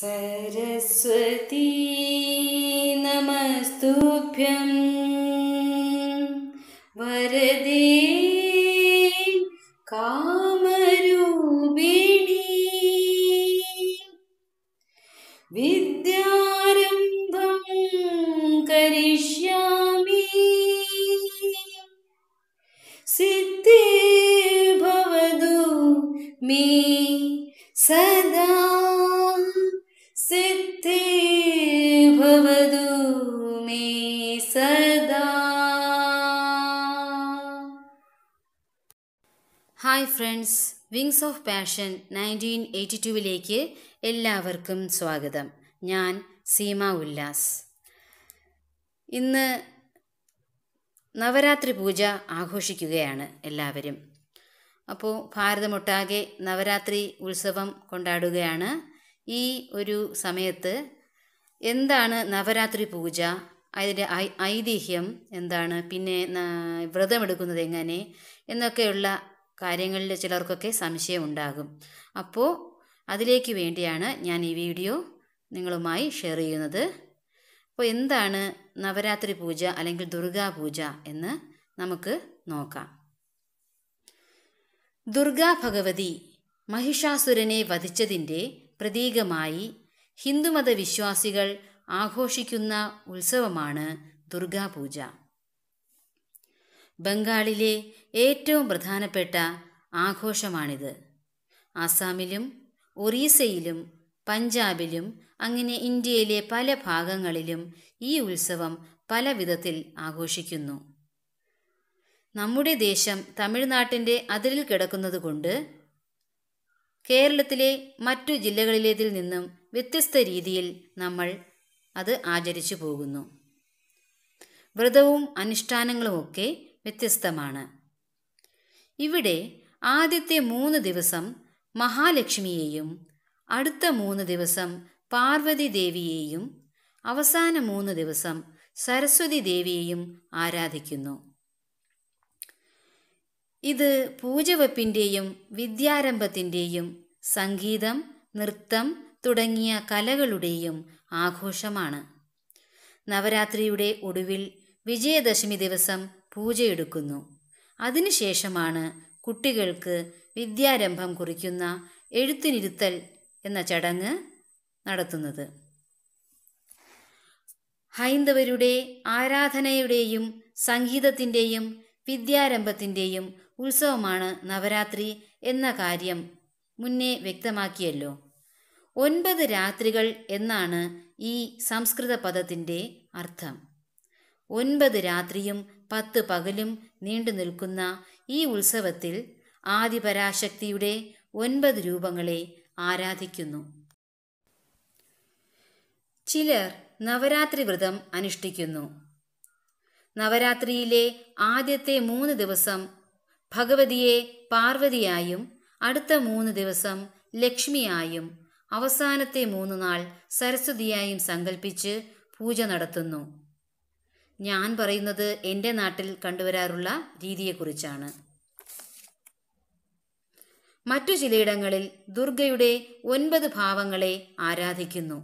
सरस्वती नमस्तुभ्यं वरदे कामरूपिणी विद्यारम्भं करिष्यामि सिद्धे भवतु मे hi friends Wings of Passion nineteen eighty ടുവിലേക്ക് എല്ലാവർക്കും സ്വാഗതം ഞാൻ സീമ ഉല്ലാസ് ഇന്ന് നവരാത്രി പൂജ ആഘോഷിക്കുകയാണ് എല്ലാവരും അപ്പോൾ ഭാരതമൊട്ടാകെ നവരാത്രി ഉത്സവം കൊണ്ടാടുകയാണ് ഈ ഒരു സമയത്ത് എന്താണ് നവരാത്രി പൂജ അതിൻ്റെ ഐതിഹ്യം എന്താണ് പിന്നെ വ്രതമെടുക്കുന്നത് എങ്ങനെ എന്നൊക്കെയുള്ള കാര്യങ്ങളിൽ ചിലർക്കൊക്കെ സംശയം ഉണ്ടാകും അപ്പോൾ അതിലേക്ക് വേണ്ടിയാണ് ഞാൻ ഈ വീഡിയോ നിങ്ങളുമായി ഷെയർ ചെയ്യുന്നത് അപ്പോൾ എന്താണ് നവരാത്രി പൂജ അല്ലെങ്കിൽ ദുർഗാ പൂജ എന്ന് നമുക്ക് നോക്കാം ദുർഗാ ഭഗവതി മഹിഷാസുരനെ വധിച്ചതിൻ്റെ പ്രതീകമായി ഹിന്ദുമത വിശ്വാസികൾ ആഘോഷിക്കുന്ന ഉത്സവമാണ് ദുർഗാപൂജ ബംഗാളിലെ ഏറ്റവും പ്രധാനപ്പെട്ട ആഘോഷമാണിത് ആസാമിലും ഒറീസയിലും പഞ്ചാബിലും അങ്ങനെ ഇന്ത്യയിലെ പല ഭാഗങ്ങളിലും ഈ ഉത്സവം പല വിധത്തിൽ ആഘോഷിക്കുന്നു നമ്മുടെ ദേശം തമിഴ്നാട്ടിൻ്റെ അതിരിൽ കിടക്കുന്നതുകൊണ്ട് കേരളത്തിലെ മറ്റു ജില്ലകളിലേതിൽ നിന്നും വ്യത്യസ്ത രീതിയിൽ നമ്മൾ അത് ആചരിച്ചു പോകുന്നു വ്രതവും അനുഷ്ഠാനങ്ങളുമൊക്കെ വ്യത്യസ്തമാണ് ഇവിടെ ആദ്യത്തെ മൂന്ന് ദിവസം മഹാലക്ഷ്മിയെയും അടുത്ത മൂന്ന് ദിവസം പാർവതി ദേവിയെയും അവസാന മൂന്ന് ദിവസം സരസ്വതി ദേവിയെയും ആരാധിക്കുന്നു ഇത് പൂജവെപ്പിൻ്റെയും വിദ്യാരംഭത്തിൻ്റെയും സംഗീതം നൃത്തം തുടങ്ങിയ കലകളുടെയും ആഘോഷമാണ് നവരാത്രിയുടെ ഒടുവിൽ വിജയദശമി ദിവസം പൂജയെടുക്കുന്നു അതിനുശേഷമാണ് കുട്ടികൾക്ക് വിദ്യാരംഭം കുറിക്കുന്ന എഴുത്തിനിരുത്തൽ എന്ന ചടങ്ങ് നടത്തുന്നത് ഹൈന്ദവരുടെ ആരാധനയുടെയും സംഗീതത്തിൻ്റെയും വിദ്യാരംഭത്തിൻ്റെയും ഉത്സവമാണ് നവരാത്രി എന്ന കാര്യം മുന്നേ വ്യക്തമാക്കിയല്ലോ ഒൻപത് രാത്രികൾ എന്നാണ് ഈ സംസ്കൃത പദത്തിൻ്റെ അർത്ഥം ഒൻപത് രാത്രിയും പത്ത് പകലും നീണ്ടു നിൽക്കുന്ന ഈ ഉത്സവത്തിൽ ആദിപരാശക്തിയുടെ ഒൻപത് രൂപങ്ങളെ ആരാധിക്കുന്നു ചിലർ നവരാത്രി വ്രതം അനുഷ്ഠിക്കുന്നു നവരാത്രിയിലെ ആദ്യത്തെ മൂന്ന് ദിവസം ഭഗവതിയെ പാർവതിയായും അടുത്ത മൂന്ന് ദിവസം ലക്ഷ്മിയായും അവസാനത്തെ മൂന്ന് നാൾ സരസ്വതിയായും സങ്കല്പിച്ച് പൂജ നടത്തുന്നു ഞാൻ പറയുന്നത് എൻ്റെ നാട്ടിൽ കണ്ടുവരാറുള്ള രീതിയെക്കുറിച്ചാണ് മറ്റു ചിലയിടങ്ങളിൽ ദുർഗയുടെ ഒൻപത് ഭാവങ്ങളെ ആരാധിക്കുന്നു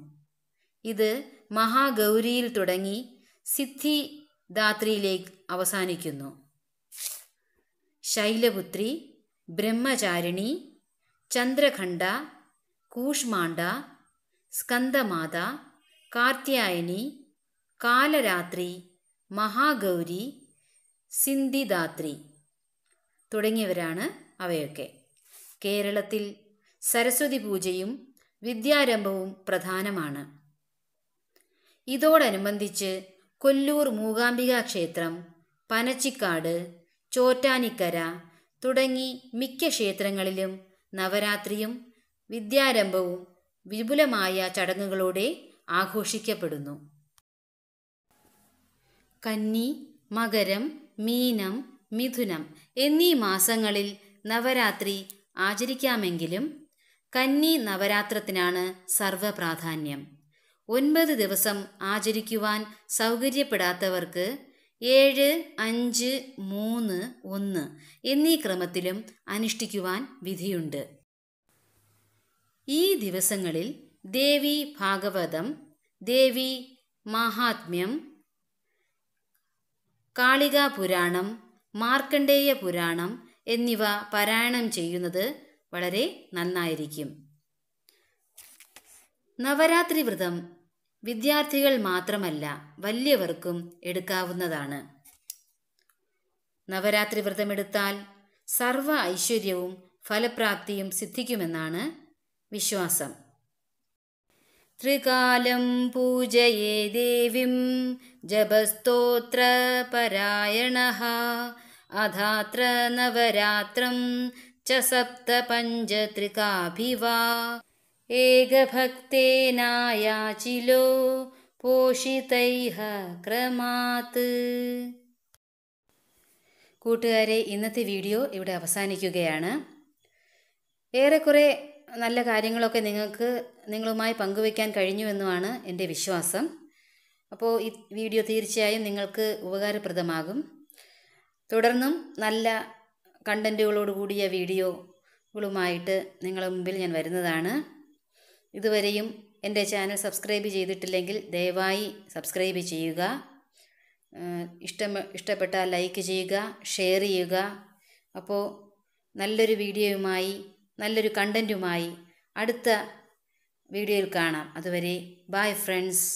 ഇത് മഹാഗൗരിയിൽ തുടങ്ങി സിദ്ധി അവസാനിക്കുന്നു ശൈലപുത്രി ബ്രഹ്മചാരിണി ചന്ദ്രഖണ്ഡ കൂഷ്മാണ്ഡ സ്കന്ദമാത കാർത്യായനി കാലരാത്രി മഹാഗൗരി സിന്ധിദാത്രി തുടങ്ങിയവരാണ് അവയൊക്കെ കേരളത്തിൽ സരസ്വതി പൂജയും വിദ്യാരംഭവും പ്രധാനമാണ് ഇതോടനുബന്ധിച്ച് കൊല്ലൂർ മൂകാംബിക ക്ഷേത്രം പനച്ചിക്കാട് ചോറ്റാനിക്കര തുടങ്ങി മിക്ക ക്ഷേത്രങ്ങളിലും നവരാത്രിയും വിദ്യാരംഭവും വിപുലമായ ചടങ്ങുകളോടെ ആഘോഷിക്കപ്പെടുന്നു കന്നി മകരം മീനം മിഥുനം എന്നീ മാസങ്ങളിൽ നവരാത്രി ആചരിക്കാമെങ്കിലും കന്നി നവരാത്രത്തിനാണ് സർവപ്രാധാന്യം ഒൻപത് ദിവസം ആചരിക്കുവാൻ സൗകര്യപ്പെടാത്തവർക്ക് ഏഴ് അഞ്ച് മൂന്ന് ഒന്ന് എന്നീ ക്രമത്തിലും അനുഷ്ഠിക്കുവാൻ വിധിയുണ്ട് ഈ ദിവസങ്ങളിൽ ദേവി ഭാഗവതം ദേവി മാഹാത്മ്യം കാളികാ പുരാണം മാർക്കണ്ഡേയ പുരാണം എന്നിവ പാരായണം ചെയ്യുന്നത് വളരെ നന്നായിരിക്കും നവരാത്രി വ്രതം വിദ്യാർത്ഥികൾ മാത്രമല്ല വലിയവർക്കും എടുക്കാവുന്നതാണ് നവരാത്രി വ്രതമെടുത്താൽ സർവ ഐശ്വര്യവും ഫലപ്രാപ്തിയും സിദ്ധിക്കുമെന്നാണ് വിശ്വാസം ത്രികാലം പൂജയേ ദേവീം ജപസ്തോത്രപരായണ അധാത്ര നവരാത്രം ച സപ്ത ഭക്തേനായാചിലോ പോഷിതൈഹ ക്രമാത് കൂട്ടുകാരെ ഇന്നത്തെ വീഡിയോ ഇവിടെ അവസാനിക്കുകയാണ് ഏറെക്കുറെ നല്ല കാര്യങ്ങളൊക്കെ നിങ്ങൾക്ക് നിങ്ങളുമായി പങ്കുവയ്ക്കാൻ കഴിഞ്ഞു എന്നുമാണ് എൻ്റെ വിശ്വാസം അപ്പോൾ ഈ വീഡിയോ തീർച്ചയായും നിങ്ങൾക്ക് ഉപകാരപ്രദമാകും തുടർന്നും നല്ല കണ്ടൻറ്റുകളോട് കൂടിയ വീഡിയോകളുമായിട്ട് നിങ്ങളുടെ മുമ്പിൽ ഞാൻ വരുന്നതാണ് ഇതുവരെയും എൻ്റെ ചാനൽ സബ്സ്ക്രൈബ് ചെയ്തിട്ടില്ലെങ്കിൽ ദയവായി സബ്സ്ക്രൈബ് ചെയ്യുക ഇഷ്ടം ഇഷ്ടപ്പെട്ട ലൈക്ക് ചെയ്യുക ഷെയർ ചെയ്യുക അപ്പോൾ നല്ലൊരു വീഡിയോയുമായി നല്ലൊരു കണ്ടൻറ്റുമായി അടുത്ത വീഡിയോയിൽ കാണാം അതുവരെ ബായ് ഫ്രണ്ട്സ്